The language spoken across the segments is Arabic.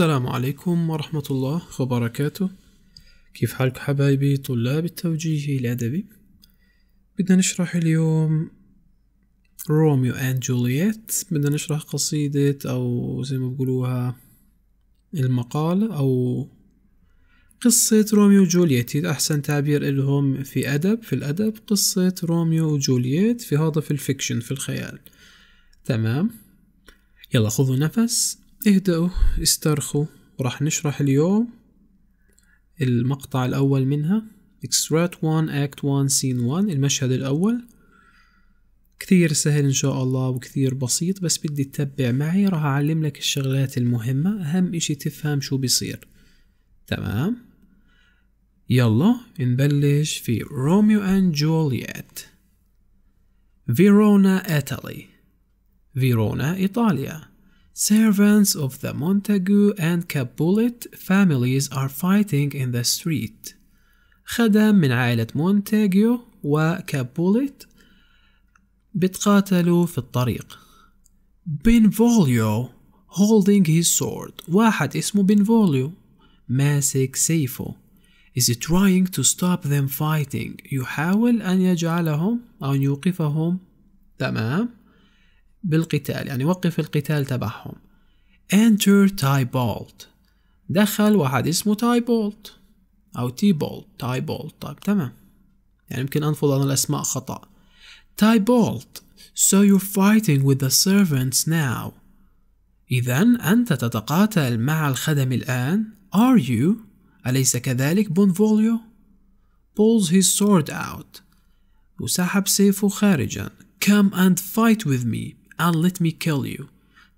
السلام عليكم ورحمة الله وبركاته كيف حالك حبايبي طلاب التوجيه الأدبي بدنا نشرح اليوم روميو أند جولييت بدنا نشرح قصيدة أو زي ما بقولوها المقال أو قصة روميو وجولييت أحسن تعبير إلهم في أدب في الأدب قصة روميو وجولييت في هذا في الفيكشن في الخيال تمام يلا خذوا نفس اهدأوا استرخوا راح نشرح اليوم المقطع الأول منها Extract 1 Act 1 Scene 1 المشهد الأول كثير سهل إن شاء الله وكثير بسيط بس بدي تتبع معي راح أعلم لك الشغلات المهمة أهم إشي تفهم شو بيصير تمام يلا نبلش في روميو أند جولييت فيرونا إيطالي فيرونا إيطاليا Servants of the Montagu and Capulet families are fighting in the street. خدم من عائلة مونتاجيو وكابوليت بتقاتلوا في الطريق. بينفوليو holding his sword واحد اسمه بينفوليو ماسك سيفه is trying to stop them fighting يحاول أن يجعلهم أو أن يوقفهم تمام بالقتال يعني وقف القتال تبعهم enter بولت دخل واحد اسمه بولت أو تاي بولت طيب تمام يعني يمكن أنفض أنا الأسماء خطأ بولت so you're fighting with the servants now إذا أنت تتقاتل مع الخدم الآن are you أليس كذلك بونفوليو pulls his sword out وسحب سيفه خارجا come and fight with me and let me kill you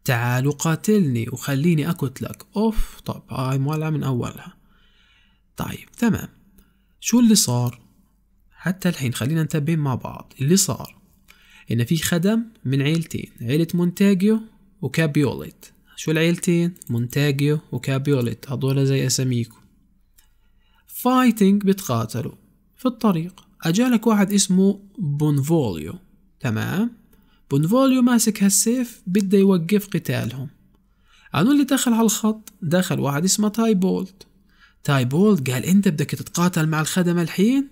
تعال وقاتلني وخليني أقتلك أوف طب هاي مولعة من أولها طيب تمام شو اللي صار حتى الحين خلينا نتبين مع بعض اللي صار إن في خدم من عيلتين عيلة مونتاجيو وكابيوليت شو العيلتين مونتاجيو وكابيوليت هذول زي أساميكو فايتنج بتقاتلوا في الطريق أجالك واحد اسمه بونفوليو تمام بونفوليو ماسك هالسيف بده يوقف قتالهم عنو اللي دخل على الخط دخل واحد اسمه تاي بولد تاي بولد قال انت بدك تتقاتل مع الخدمة الحين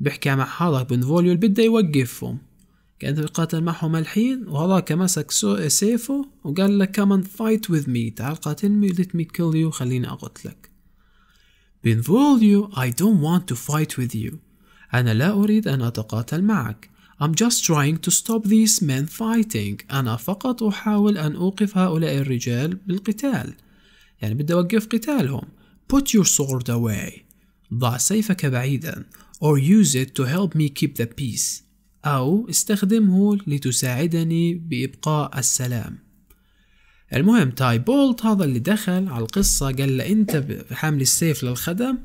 بحكي مع هذاك بونفوليو اللي بده يوقفهم قال انت بتقاتل معهم الحين وهذاك مسك سيفه وقال له كمان فايت وذ مي تعال قاتلني ليت مي كيل يو خليني اقتلك بونفوليو I don't want to fight with you أنا لا أريد أن أتقاتل معك I'm just trying to stop these men fighting أنا فقط أحاول أن أوقف هؤلاء الرجال بالقتال يعني بدي أوقف قتالهم Put your sword away ضع سيفك بعيدا or use it to help me keep the peace أو استخدمه لتساعدني بإبقاء السلام المهم تاي بولت هذا اللي دخل على القصة قال له أنت حامل السيف للخدم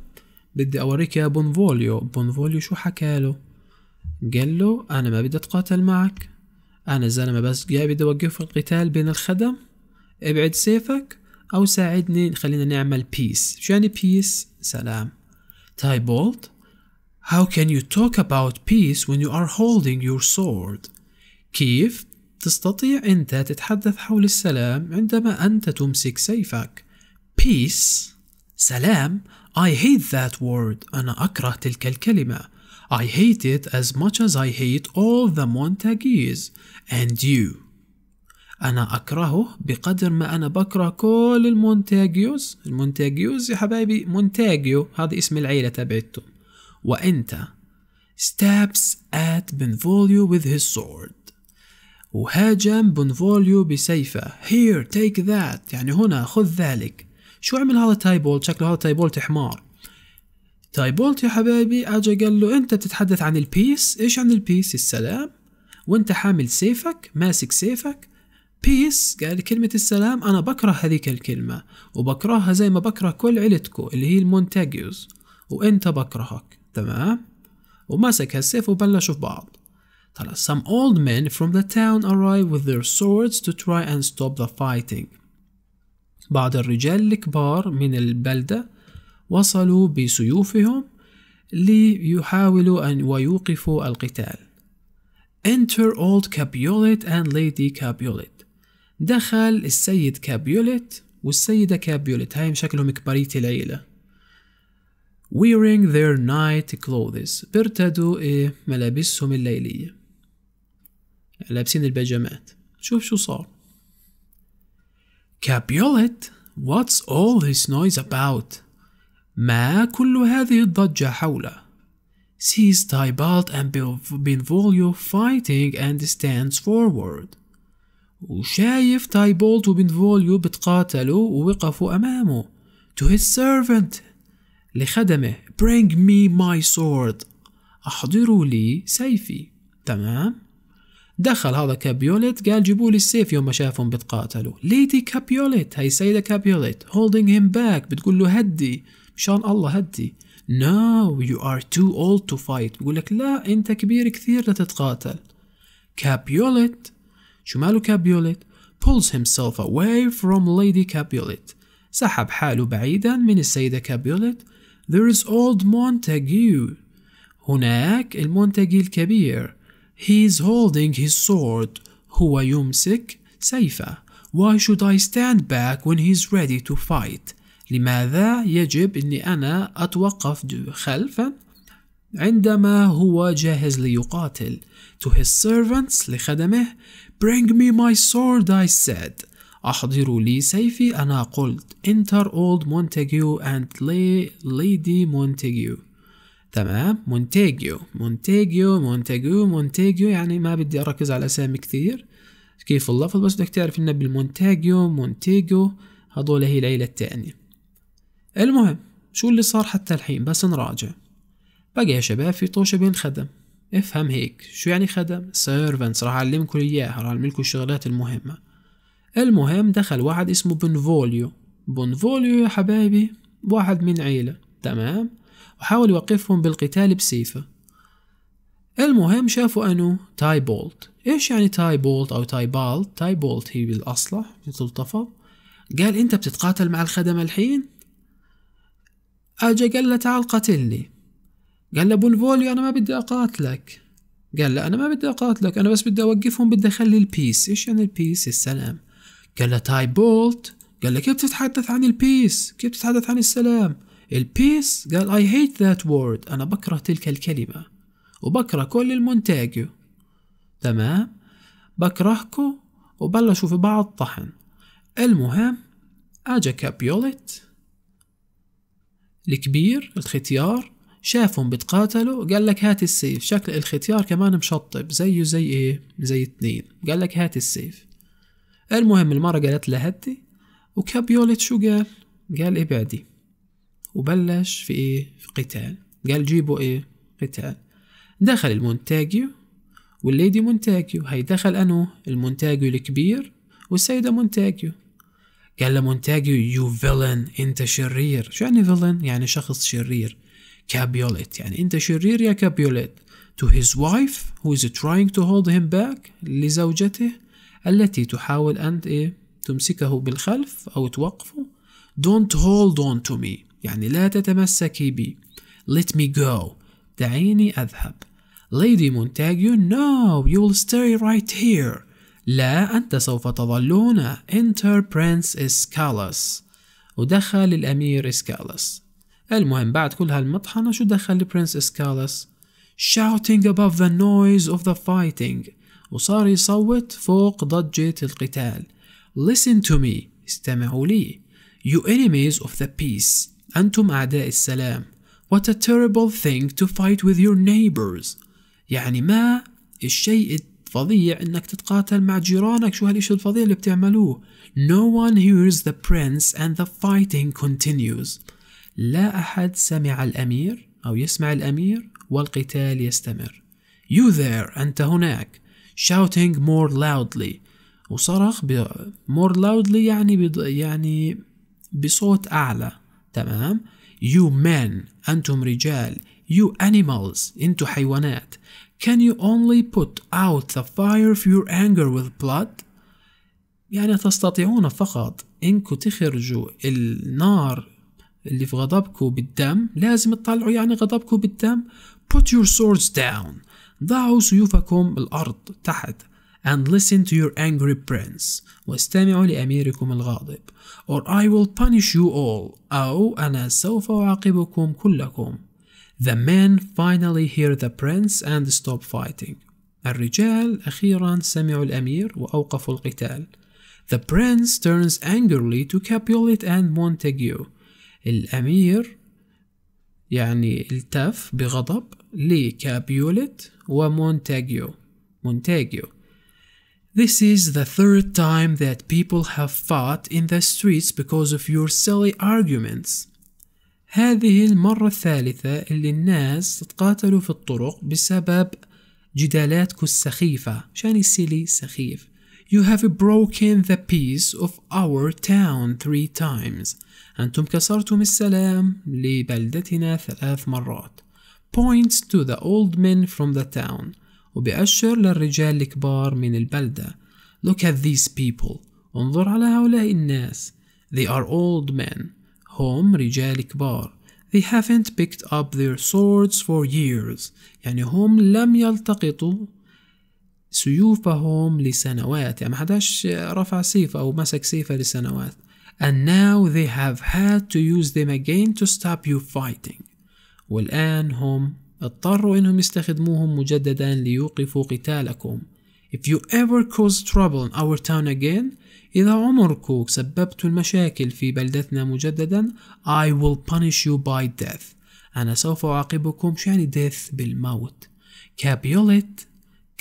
بدي أوريك يا بونفوليو بونفوليو شو حكاله قال له أنا ما بدي أتقاتل معك أنا زلمة بس جاي بدي أوقف القتال بين الخدم ابعد سيفك أو ساعدني خلينا نعمل بيس شو يعني بيس؟ سلام تاي طيب، بولت How can you talk about peace when you are holding your sword? كيف تستطيع أنت تتحدث حول السلام عندما أنت تمسك سيفك؟ Peace سلام I hate that word أنا أكره تلك الكلمة I hate it as much as I hate all the Montagues and you. أنا أكرهه بقدر ما أنا بكره كل المونتاجيوز المونتاجيوز يا حبايبي مونتاجيو هذا اسم العيلة تبعتهم وأنت stabs at Benvolio with his sword وهاجم بونفوليو بسيفه here take that يعني هنا خذ ذلك شو عمل هذا تايبول شكله هذا تايبول حمار تايبولت يا حبايبي اجا قال له انت بتتحدث عن البيس ايش عن البيس السلام وانت حامل سيفك ماسك سيفك بيس قال كلمة السلام أنا بكره هذيك الكلمة وبكرهها زي ما بكره كل عيلتكو اللي هي المونتاجيوز وأنت بكرهك تمام ومسك هالسيف وبلشوا في بعض طلع some old men from the town arrive with their swords to try and stop the fighting بعض الرجال الكبار من البلدة وصلوا بسيوفهم ليحاولوا أن ويوقفوا القتال Enter old Capulet and Lady Capulet دخل السيد كابيوليت والسيدة كابيوليت هاي شكلهم كبارية العيلة wearing their night clothes بيرتدوا إيه، ملابسهم الليلية لابسين البيجامات شوف شو صار كابيوليت what's all this noise about ما كل هذه الضجة حوله sees Tybalt and Benvolio fighting and stands forward وشايف تايبولت وبنفوليو بتقاتلوا ووقفوا أمامه to his servant لخدمه bring me my sword أحضروا لي سيفي تمام دخل هذا كابيوليت قال جيبوا لي السيف يوم ما شافهم بتقاتلوا ليدي كابيوليت هي سيدة كابيوليت holding him back بتقول له هدي مشان الله هدي No you are too old to fight بيقول لك لا أنت كبير كثير لتتقاتل كابيوليت شو ماله كابيوليت pulls himself away from Lady Capulet سحب حاله بعيدا من السيدة كابيوليت There is old Montague هناك المونتاجي الكبير He is holding his sword هو يمسك سيفه Why should I stand back when he's ready to fight لماذا يجب أني أنا أتوقف خلفه عندما هو جاهز ليقاتل to his servants لخدمه bring me my sword I said أحضروا لي سيفي أنا قلت enter old Montague and lady Montague تمام مونتيجيو مونتيجيو مونتيجيو مونتيجيو يعني ما بدي أركز على أسامي كثير كيف اللفظ بس بدك تعرف إنه بالمونتاجيو مونتيجو هذول هي العيلة التانية المهم شو اللي صار حتى الحين بس نراجع بقى يا شباب في طوشة بين خدم افهم هيك شو يعني خدم سيرفنتس راح اعلمكم اياها راح اعلمكم الشغلات المهمة المهم دخل واحد اسمه بنفوليو بنفوليو يا حبايبي واحد من عيلة تمام وحاول يوقفهم بالقتال بسيفه المهم شافوا انه تاي بولت ايش يعني تاي بولت او تاي بالت تاي بولت هي بالاصلح تلتفظ قال انت بتتقاتل مع الخدم الحين اجا قال له تعال قاتلني قال له بولفوليو انا ما بدي اقاتلك قال له انا ما بدي اقاتلك انا بس بدي اوقفهم بدي اخلي البيس ايش يعني البيس السلام قال له تاي بولت قال له كيف تتحدث عن البيس كيف تتحدث عن السلام البيس قال I hate that word أنا بكره تلك الكلمة وبكره كل المونتاجيو تمام بكرهكو وبلشوا في بعض طحن المهم أجا كابيوليت الكبير الختيار شافهم بتقاتلوا قال لك هات السيف شكل الختيار كمان مشطب زيه زي ايه زي اتنين قال لك هات السيف المهم المرة قالت له هدي وكابيولت شو قال قال ابعدي إيه وبلش في ايه في قتال قال جيبوا ايه قتال دخل المونتاجيو والليدي مونتاجيو هي دخل انو المونتاجيو الكبير والسيدة مونتاجيو قال له مونتاجيو يو فيلن انت شرير شو يعني فيلن يعني شخص شرير كابيوليت يعني انت شرير يا كابيوليت to his wife who is trying to hold him back لزوجته التي تحاول أن إيه تمسكه بالخلف أو توقفه don't hold on to me يعني لا تتمسكي بي let me go دعيني أذهب lady Montague no you will stay right here لا أنت سوف تظل هنا انتر برنس إسكالس ودخل الأمير إسكالس المهم بعد كل هالمطحنة شو دخل البرنس إسكالس shouting above the noise of the fighting وصار يصوت فوق ضجة القتال listen to me استمعوا لي you enemies of the peace أنتم أعداء السلام What a terrible thing to fight with your neighbors يعني ما الشيء فظيع انك تتقاتل مع جيرانك شو هالشيء الفظيع اللي بتعملوه No one hears the prince and the fighting continues لا أحد سمع الأمير أو يسمع الأمير والقتال يستمر You there أنت هناك shouting more loudly وصرخ ب more loudly يعني بض... يعني بصوت أعلى تمام You men أنتم رجال You animals أنتم حيوانات Can you only put out the fire of your anger with blood? يعني تستطيعون فقط إنكم تخرجوا النار اللي في غضبكم بالدم لازم تطلعوا يعني غضبكم بالدم Put your swords down ضعوا سيوفكم الأرض تحت and listen to your angry prince واستمعوا لأميركم الغاضب or I will punish you all أو أنا سوف أعاقبكم كلكم The men finally hear the prince and stop fighting. الرجال أخيرا سمعوا الأمير وأوقفوا القتال. The prince turns angrily to Capulet and Montague. الأمير يعني التف بغضب لكابيولت ومونتاجيو مونتاجيو This is the third time that people have fought in the streets because of your silly arguments. هذه المرة الثالثة اللي الناس تتقاتلوا في الطرق بسبب جدالاتك السخيفة شان السيلي سخيف You have broken the peace of our town three times أنتم كسرتم السلام لبلدتنا ثلاث مرات Points to the old men from the town وبأشر للرجال الكبار من البلدة Look at these people انظر على هؤلاء الناس They are old men هم رجال كبار They haven't picked up their swords for years يعني هم لم يلتقطوا سيوفهم لسنوات يعني ما حداش رفع سيف أو مسك سيفه لسنوات And now they have had to use them again to stop you fighting والآن هم اضطروا إنهم يستخدموهم مجددا ليوقفوا قتالكم If you ever cause trouble in our town again إذا عمركم سببتوا المشاكل في بلدتنا مجددا I will punish you by death أنا سوف أعاقبكم شو يعني death بالموت كابيوليت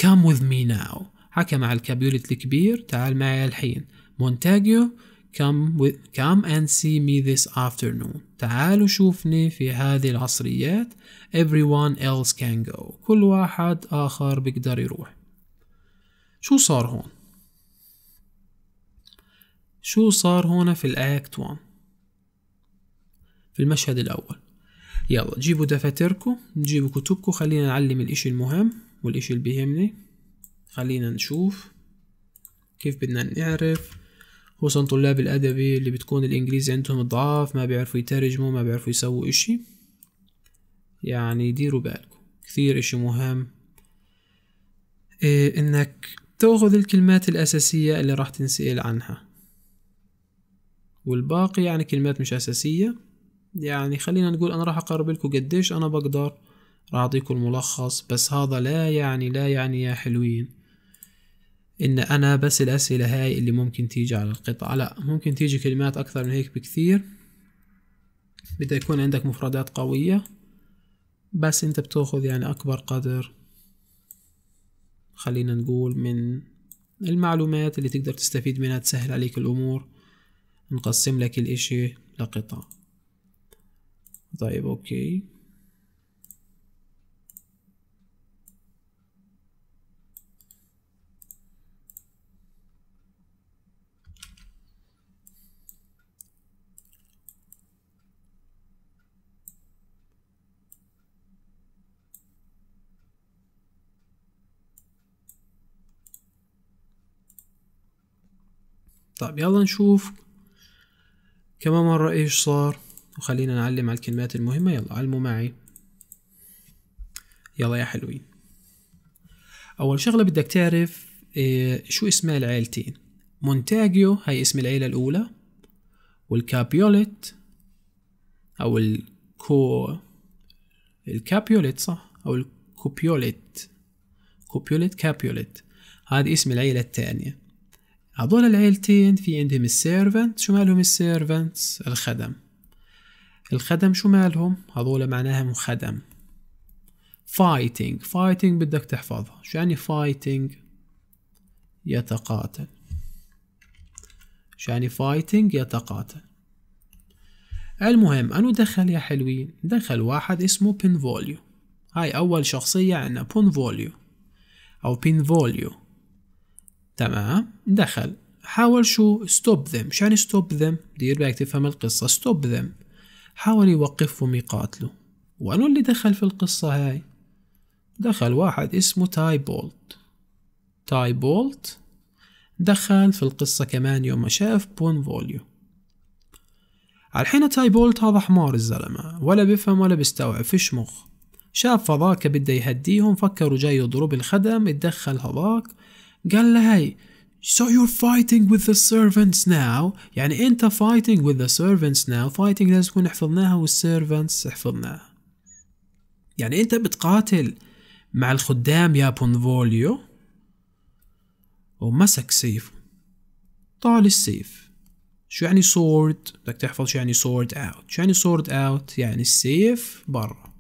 come with me now حكى مع الكابيوليت الكبير تعال معي الحين مونتاجيو come, with, come and see me this afternoon تعالوا شوفني في هذه العصريات everyone else can go كل واحد آخر بيقدر يروح شو صار هون شو صار هون في الاكت 1 في المشهد الاول يلا جيبوا دفاتركم جيبوا كتبكم خلينا نعلم الاشي المهم والاشي اللي بيهمني خلينا نشوف كيف بدنا نعرف خصوصا طلاب الأدبي اللي بتكون الإنجليزي عندهم ضعاف ما بيعرفوا يترجموا ما بيعرفوا يسووا إشي يعني ديروا بالكم كثير إشي مهم إيه إنك تأخذ الكلمات الأساسية اللي راح تنسأل عنها والباقي يعني كلمات مش أساسية يعني خلينا نقول أنا راح أقرب لكم قديش أنا بقدر راح أعطيكم الملخص بس هذا لا يعني لا يعني يا حلوين إن أنا بس الأسئلة هاي اللي ممكن تيجي على القطعة لا ممكن تيجي كلمات أكثر من هيك بكثير بدأ يكون عندك مفردات قوية بس أنت بتاخذ يعني أكبر قدر خلينا نقول من المعلومات اللي تقدر تستفيد منها تسهل عليك الأمور نقسم لك الإشي لقطع طيب أوكي طيب يلا نشوف كمان مرة ايش صار وخلينا نعلم على الكلمات المهمة يلا علموا معي يلا يا حلوين اول شغلة بدك تعرف إيه شو اسماء العيلتين مونتاجيو هي اسم العيلة الاولى والكابيوليت او الكو الكابيوليت صح او الكوبيوليت كوبيوليت كابيوليت هذا اسم العيلة الثانية هذول العيلتين في عندهم السيرفنت شو مالهم السيرفنت الخدم الخدم شو مالهم هذول معناهم خدم فايتنج فايتنج بدك تحفظها شو يعني فايتنج يتقاتل شو يعني فايتنج يتقاتل المهم أنو دخل يا حلوين دخل واحد اسمه بنفوليو هاي أول شخصية عنا بنفوليو أو بنفوليو تمام دخل حاول شو ستوب ذم شو يعني ستوب ذم دير بالك تفهم القصة ستوب ذم حاول يوقفهم يقاتلوا وانو اللي دخل في القصة هاي دخل واحد اسمه تاي بولت تاي بولت دخل في القصة كمان يوم ما شاف بون فوليو الحين تاي بولت هذا حمار الزلمة ولا بيفهم ولا بيستوعب فيش مخ شاف فضاك بده يهديهم فكروا جاي يضرب الخدم اتدخل هذاك قال له هاي So you're fighting with the servants now يعني أنت fighting with the servants now fighting لازم تكون حفظناها والservants حفظناها يعني أنت بتقاتل مع الخدام يا بونفوليو ومسك سيفه طال السيف شو يعني سورد بدك تحفظ شو يعني سورد اوت شو يعني سورد اوت يعني السيف برا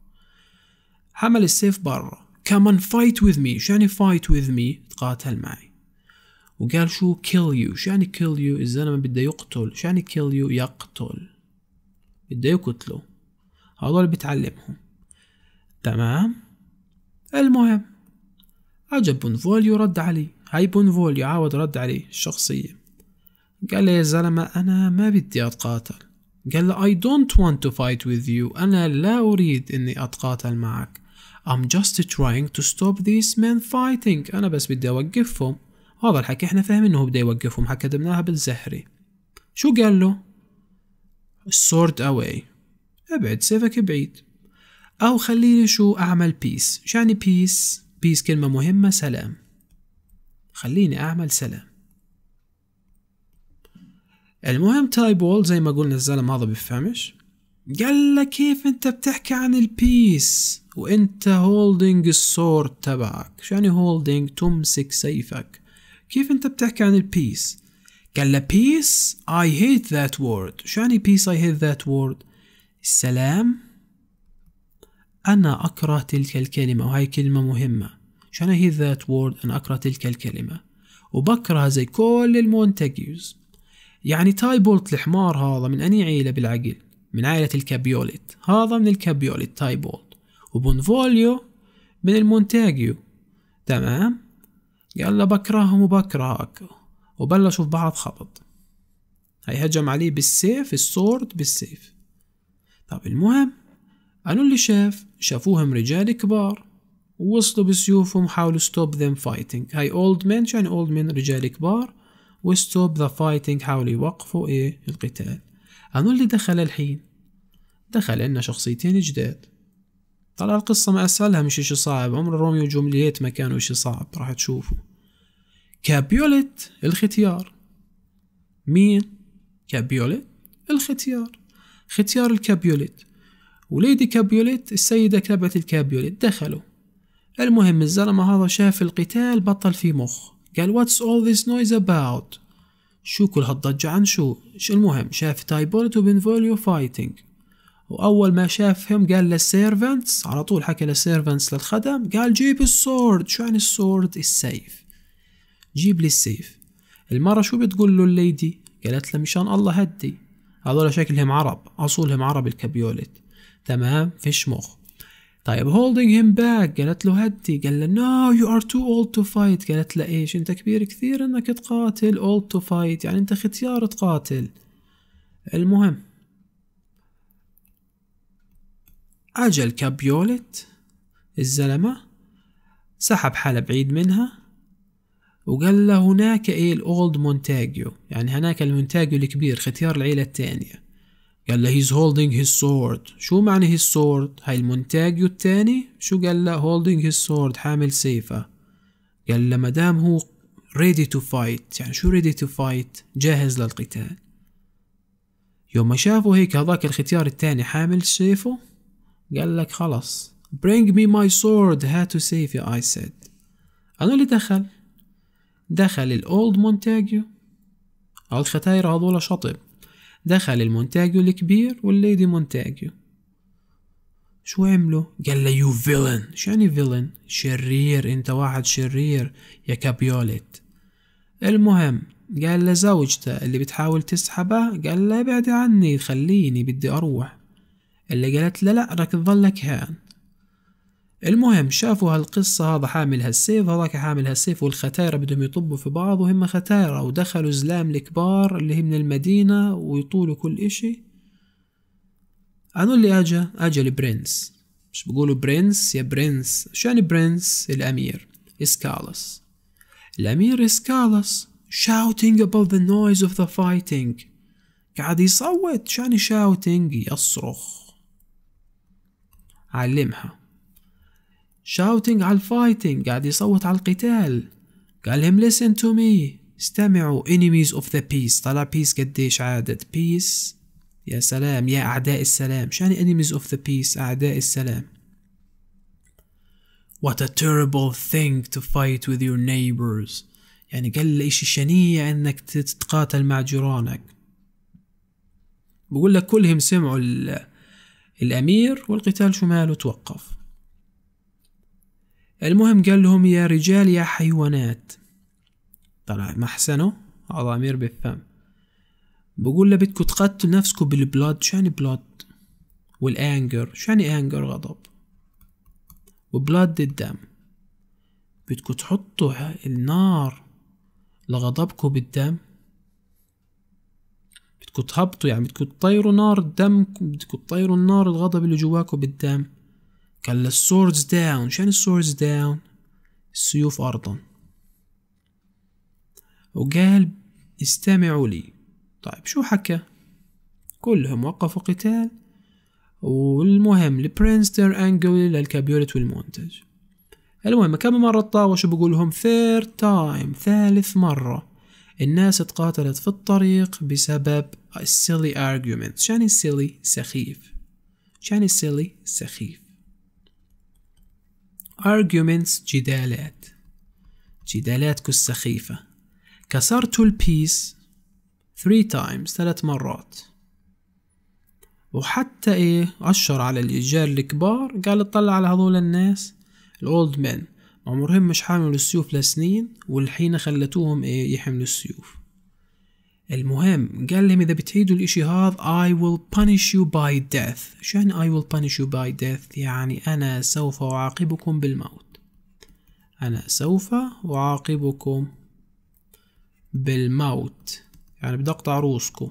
حمل السيف برا كمان فايت وذ مي شو يعني فايت وذ مي تقاتل معي وقال شو كيل يو شو يعني كيل يو الزلمه بده يقتل شو يعني كيل يو يقتل بده يقتله هذول بتعلمهم تمام المهم عجب بونفوليو رد علي هاي بونفوليو عاود رد علي الشخصية قال لي يا زلمة أنا ما بدي أتقاتل قال لي I don't want to fight with you أنا لا أريد أني أتقاتل معك I'm just trying to stop these men fighting أنا بس بدي أوقفهم هذا الحكي احنا فاهمين انه بده يوقفهم حكدمناها بالزهري شو قال له sort away ابعد سيفك بعيد او خليني شو اعمل شو شعني peace peace كلمة مهمة سلام خليني اعمل سلام المهم تايبول زي ما قلنا الزلم هذا بيفهمش قال لك كيف انت بتحكي عن البيس وانت هولدنج السور تبعك شو يعني هولدنج تمسك سيفك كيف انت بتحكي عن البيس قال له بيس اي هيت ذات وورد شو يعني بيس اي هيت ذات وورد السلام انا اكره تلك الكلمه وهي كلمه مهمه شو يعني هيت ذات وورد انا اكره تلك الكلمه وبكره زي كل المونتاجيوز يعني تايبولت الحمار هذا من اني عيله بالعقل من عائله الكابيوليت هذا من الكابيوليت تايبولت وبونفوليو من المونتاجيو تمام قال له بكرههم وبكرهك وبلشوا في بعض خبط هيهجم عليه بالسيف السورد بالسيف طب المهم قالوا اللي شاف شافوهم رجال كبار ووصلوا بسيوفهم حاولوا ستوب them فايتنج هاي اولد مان يعني اولد مان رجال كبار وستوب ذا فايتنج حاولوا يوقفوا ايه القتال انو اللي دخل الحين دخل لنا شخصيتين جداد طلع القصة مع السالها مش اشي صعب عمر روميو وجولييت ما كانوا اشي صعب راح تشوفوا كابيولت الختيار مين كابيولت الختيار ختيار الكابيولت وليدي كابيولت السيدة كتبت الكابيولت دخلوا المهم الزلمة هذا شاف القتال بطل في مخ قال واتس all this noise about شو كل هالضجة عن شو المهم شاف تايبولت وبنفوليو فايتنج واول ما شافهم قال للسيرفنتس على طول حكى للسيرفنتس للخدم قال جيب السورد شو يعني السورد السيف جيب لي السيف المرة شو بتقول له الليدي قالت له مشان الله هدي هذول شكلهم عرب اصولهم عرب الكبيولت تمام فيش مخ طيب holding him back قالت له هدي قال له no you are too old to fight قالت له ايش انت كبير كثير انك تقاتل old to fight يعني انت ختيار تقاتل المهم اجا الكابيولت الزلمة سحب حالة بعيد منها وقال له هناك ايه الاولد مونتاجيو يعني هناك المونتاجيو الكبير ختيار العيلة التانية قال له he's holding his sword شو معنى his sword هاي المونتاجيو التاني شو قال له holding his sword حامل سيفه قال له مدام هو ready to fight يعني شو ready to fight جاهز للقتال يوم ما شافوا هيك هذاك الختيار التاني حامل سيفه قال لك خلص bring me my sword save سيفي I said أنا اللي دخل دخل الأولد مونتاجيو الختاير هذول شطب دخل المونتاجيو الكبير والليدي مونتاجيو شو عملوا؟ قال له يو فيلن شو يعني فيلن؟ شرير انت واحد شرير يا كابيولت المهم قال لزوجته اللي بتحاول تسحبه قال لها ابعدي عني خليني بدي اروح اللي قالت له لا راك تظلك هان المهم شافوا هالقصة هذا حامل هالسيف هذاك حامل هالسيف والختايرة بدهم يطبوا في بعض وهم ختايرة ودخلوا زلام الكبار اللي هي من المدينة ويطولوا كل اشي عنو اللي أجا أجا البرنس مش بقولوا برنس يا برنس شو يعني برنس الأمير إسكالس الأمير إسكالس shouting above the noise of the fighting قاعد يصوت شو يعني shouting يصرخ علمها shouting على الفايتنج قاعد يصوت على القتال قال لهم listen to me استمعوا enemies of the peace طلع peace قديش عدد peace يا سلام يا أعداء السلام شان enemies of the peace أعداء السلام What a terrible thing to fight with your neighbors يعني قال لي إشي شنيع إنك تتقاتل مع جيرانك بقول لك كلهم سمعوا الأمير والقتال شماله توقف المهم قال لهم يا رجال يا حيوانات طلع محسنه عضامير بالفم بقول له بدكم تقتلوا نفسكم بالبلاد شو يعني بلاد والانجر شو يعني انجر غضب وبلاد الدم بدكم تحطوا النار لغضبكم بالدم بدكم تهبطوا يعني بدكم تطيروا نار الدم بدكم تطيروا النار الغضب اللي جواكم بالدم قال السوردز داون شو يعني السوردز داون السيوف أرضا وقال استمعوا لي طيب شو حكى كلهم وقفوا قتال والمهم البرينستر انجوي للكابيوريت والمونتاج المهم كم مرة تطاوشوا بقولهم ثير تايم ثالث مرة الناس اتقاتلت في الطريق بسبب A silly argument شو يعني silly سخيف شو يعني silly سخيف arguments جدالات جدالاتك السخيفة كسرت البيس three times ثلاث مرات وحتى ايه أشر على الإيجار الكبار قال اطلع على هذول الناس الأولد مان عمرهم مش حاملوا السيوف لسنين والحين خلتوهم ايه يحملوا السيوف المهم قال لهم إذا بتعيدوا الإشي هذا I will punish you by death شو يعني I will punish you by death يعني أنا سوف أعاقبكم بالموت أنا سوف أعاقبكم بالموت يعني بدي أقطع روسكم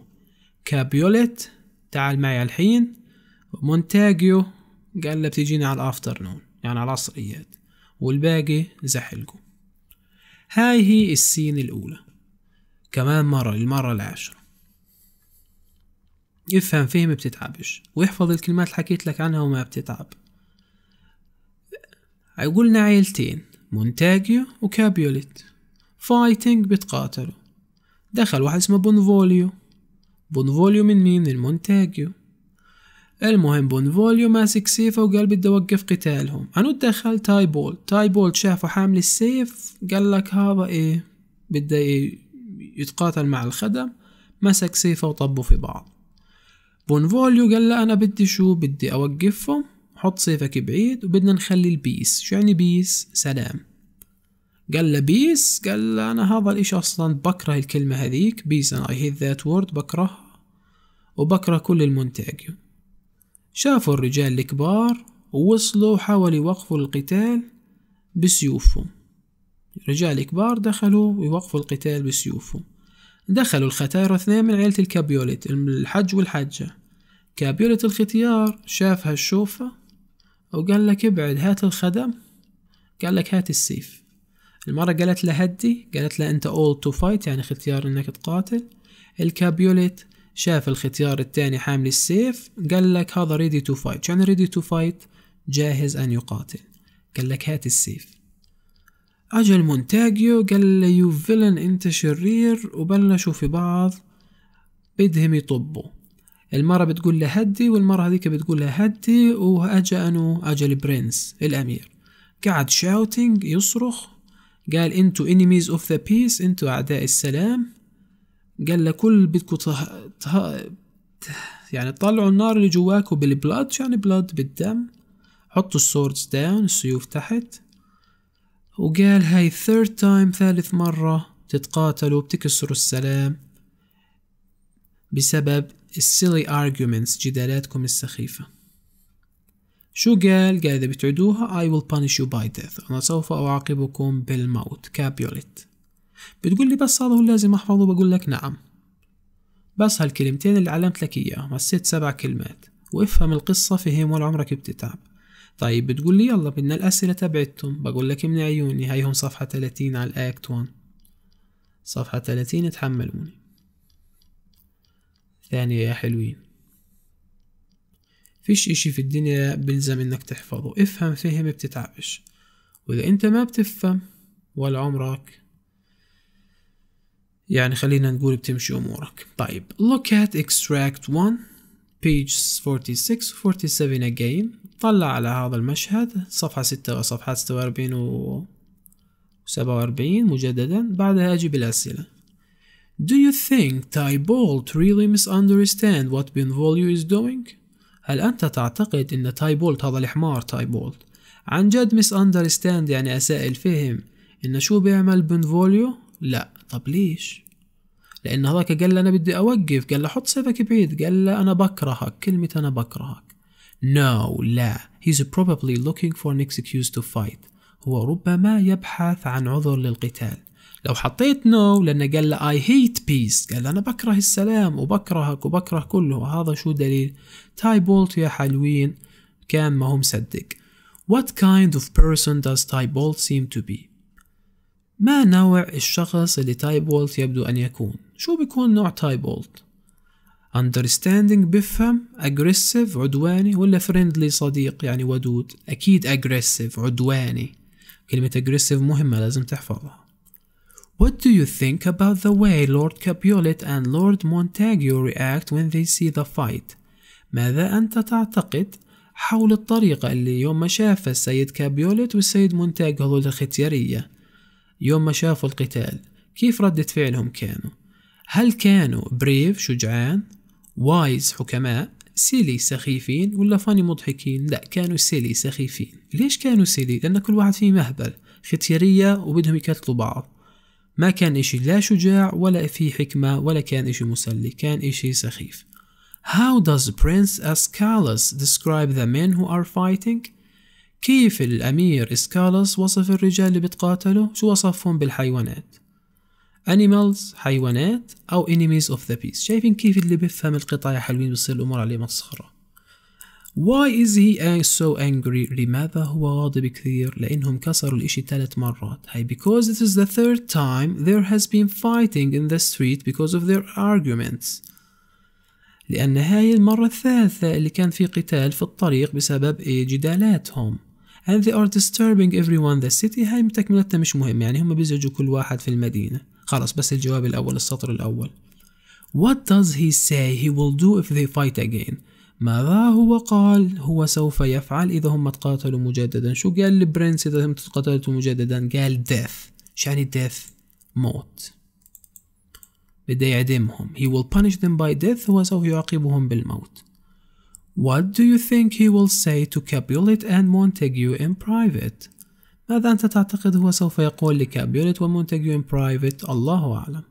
كابيوليت تعال معي الحين مونتاجيو قال له بتجيني على الافترنون يعني على العصريات والباقي زحلقوا هاي هي السين الأولى كمان مرة للمرة العاشرة افهم فهم بتتعبش واحفظ الكلمات اللي حكيت لك عنها وما بتتعب قلنا عيلتين مونتاجيو وكابيوليت فايتنج بتقاتلوا دخل واحد اسمه بونفوليو بونفوليو من مين المونتاجيو المهم بونفوليو ماسك سيفه وقال بدي اوقف قتالهم انو دخل تايبول تايبول شافه حامل السيف قال لك هذا ايه بده يتقاتل مع الخدم مسك سيفه وطبوا في بعض بونفوليو قال له أنا بدي شو بدي أوقفهم حط سيفك بعيد وبدنا نخلي البيس شو يعني بيس سلام قال له بيس قال له أنا هذا الإشي أصلا بكره الكلمة هذيك بيس أنا أي ذات وورد بكرهها وبكره كل المونتاجيو شافوا الرجال الكبار ووصلوا وحاولوا يوقفوا القتال بسيوفهم رجال كبار دخلوا ويوقفوا القتال بسيوفهم دخلوا الختاير اثنين من عيلة الكابيولت الحج والحجة كابيولت الختيار شاف هالشوفة وقال لك ابعد هات الخدم قال لك هات السيف المرة قالت له هدي قالت له انت اول تو فايت يعني ختيار انك تقاتل الكابيولت شاف الختيار التاني حامل السيف قال لك هذا ريدي تو فايت يعني ريدي تو فايت جاهز ان يقاتل قال لك هات السيف اجا المونتاجيو قال له يو فيلن انت شرير وبلشوا في بعض بدهم يطبوا المرة بتقول له هدي والمرة هذيك بتقول له هدي واجا انو اجا البرنس الامير قعد شاوتينج يصرخ قال انتو انيميز اوف ذا بيس انتو اعداء السلام قال لكل بدكو طه... طه... يعني طلعوا النار اللي جواكو بالبلاد يعني بلاد بالدم حطوا السوردز داون السيوف تحت وقال هاي ثيرد تايم ثالث مرة تتقاتلوا بتكسروا السلام بسبب السيلي arguments جدالاتكم السخيفة شو قال؟ قال إذا بتعدوها I will punish you by death أنا سوف أعاقبكم بالموت كابيوليت بتقول لي بس هذا هو لازم أحفظه بقول لك نعم بس هالكلمتين اللي علمت لك إياهم هالست سبع كلمات وافهم القصة فهم ولا عمرك بتتعب طيب بتقول لي يلا بدنا الأسئلة تبعتهم بقول لك من عيوني هيهم صفحة 30 على الأكت 1 صفحة 30 تحملوني ثانية يا حلوين فيش اشي في الدنيا بلزم انك تحفظه افهم فهم بتتعبش واذا انت ما بتفهم ولا عمرك يعني خلينا نقول بتمشي امورك طيب look at extract 1 page 46 47 again طلع على هذا المشهد صفحة ستة صفحات ستة وأربعين و سبعة وأربعين مجددا بعدها أجي بالأسئلة Do you think Bolt really misunderstand what Benvolio is doing? هل أنت تعتقد أن تايبولت هذا الحمار تايبولت عن جد misunderstand أندرستاند يعني أساء الفهم إن شو بيعمل بنفوليو؟ لا طب ليش؟ لأن هذاك قال له أنا بدي أوقف قال له حط سيفك بعيد قال له أنا بكرهك كلمة أنا بكرهك No, لا. He's probably looking for an excuse to fight. هو ربما يبحث عن عذر للقتال. لو حطيت no لأنه قال له I hate peace قال أنا بكره السلام وبكرهك وبكره كله هذا شو دليل؟ تاي بولت يا حلوين كان ما هو مصدق. What kind of person does تاي بولت seem to be؟ ما نوع الشخص اللي تاي بولت يبدو أن يكون؟ شو بيكون نوع تاي بولت؟ understanding بفهم aggressive عدواني ولا friendly صديق يعني ودود أكيد aggressive عدواني كلمة aggressive مهمة لازم تحفظها What do you think about the way Lord Capulet and Lord Montague react when they see the fight? ماذا أنت تعتقد حول الطريقة اللي يوم ما شاف السيد كابيوليت والسيد مونتاج هذول الختيارية يوم ما شافوا القتال كيف ردة فعلهم كانوا؟ هل كانوا بريف شجعان وايز حكماء سيلي سخيفين ولا فاني مضحكين لا كانوا سيلي سخيفين ليش كانوا سيلي لان كل واحد فيه مهبل ختيارية وبدهم يكتلوا بعض ما كان إشي لا شجاع ولا في حكمة ولا كان إشي مسلي كان إشي سخيف How does Prince Ascalus describe the men who are fighting? كيف الأمير إسكالوس وصف الرجال اللي بتقاتلوا؟ شو وصفهم بالحيوانات؟ animals حيوانات أو enemies of the peace شايفين كيف اللي بيفهم القطع يا حلوين بتصير الأمور عليه مسخرة Why is he so angry لماذا هو غاضب كثير لأنهم كسروا الإشي ثلاث مرات هاي because it is the third time there has been fighting in the street because of their arguments لأن هاي المرة الثالثة اللي كان في قتال في الطريق بسبب إيه؟ جدالاتهم and they are disturbing everyone the city هاي تكملتها مش مهم يعني هم بيزعجوا كل واحد في المدينة خلاص بس الجواب الأول السطر الأول What does he say he will do if they fight again ماذا هو قال هو سوف يفعل إذا هم تقاتلوا مجددا شو قال لبرنس إذا هم تقاتلوا مجددا قال death شو يعني death موت بده يعدمهم he will punish them by death هو سوف يعاقبهم بالموت What do you think he will say to Capulet and Montague in private ماذا أنت تعتقد هو سوف يقول لكابيوليت ومونتاجيو برايفت الله أعلم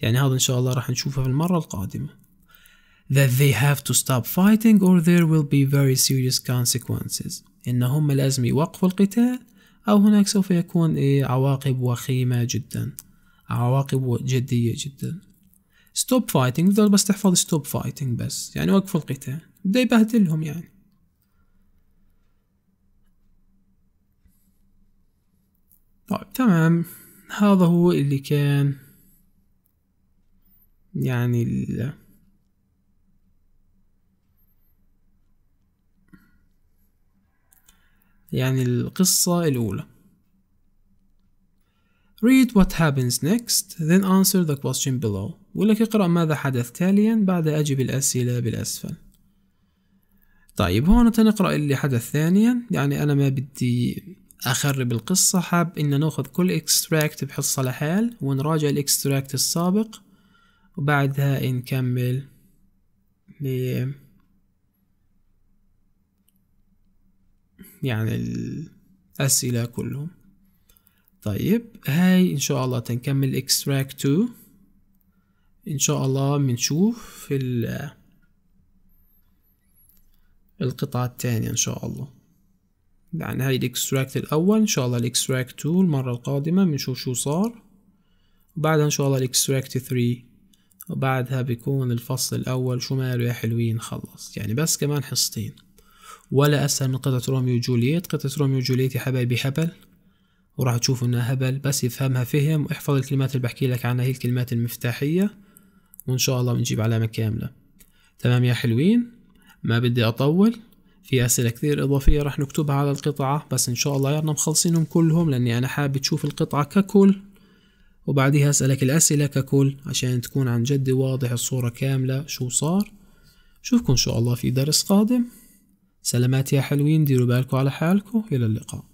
يعني هذا إن شاء الله راح نشوفه في المرة القادمة that they have to stop fighting or there will be very serious consequences إنهم لازم يوقفوا القتال أو هناك سوف يكون إيه عواقب وخيمة جدا عواقب جدية جدا stop fighting بس تحفظ stop fighting بس يعني وقفوا القتال بدأ يبهدلهم يعني طيب تمام هذا هو اللي كان يعني ال يعني القصة الأولى Read what happens next then answer the question below ولك اقرأ ماذا حدث تاليا بعد أجب الأسئلة بالأسفل طيب هون نقرأ اللي حدث ثانيا يعني أنا ما بدي اخرب القصة حاب ان ناخذ كل اكستراكت بحصة لحال ونراجع الاكستراكت السابق وبعدها نكمل ل يعني الأسئلة كلهم طيب هاي إن شاء الله تنكمل إكستراكت 2 إن شاء الله بنشوف في القطعة التانية إن شاء الله يعني هاي الاكستراكت الاول ان شاء الله الاكستراكت 2 المرة القادمة بنشوف شو صار وبعدها ان شاء الله الاكستراكت 3 وبعدها بيكون الفصل الاول شو ماله يا حلوين خلص يعني بس كمان حصتين ولا اسهل من قطعة روميو جولييت قطعة روميو جولييت يا حبايبي هبل وراح تشوف انها هبل بس يفهمها فهم واحفظ الكلمات اللي بحكي لك عنها هي الكلمات المفتاحية وان شاء الله بنجيب علامة كاملة تمام يا حلوين ما بدي اطول في أسئلة كثير إضافية رح نكتبها على القطعة بس إن شاء الله يارنا مخلصينهم كلهم لأني أنا حابب تشوف القطعة ككل وبعديها أسألك الأسئلة ككل عشان تكون عن جد واضح الصورة كاملة شو صار شوفكم إن شاء الله في درس قادم سلامات يا حلوين ديروا بالكم على حالكم إلى اللقاء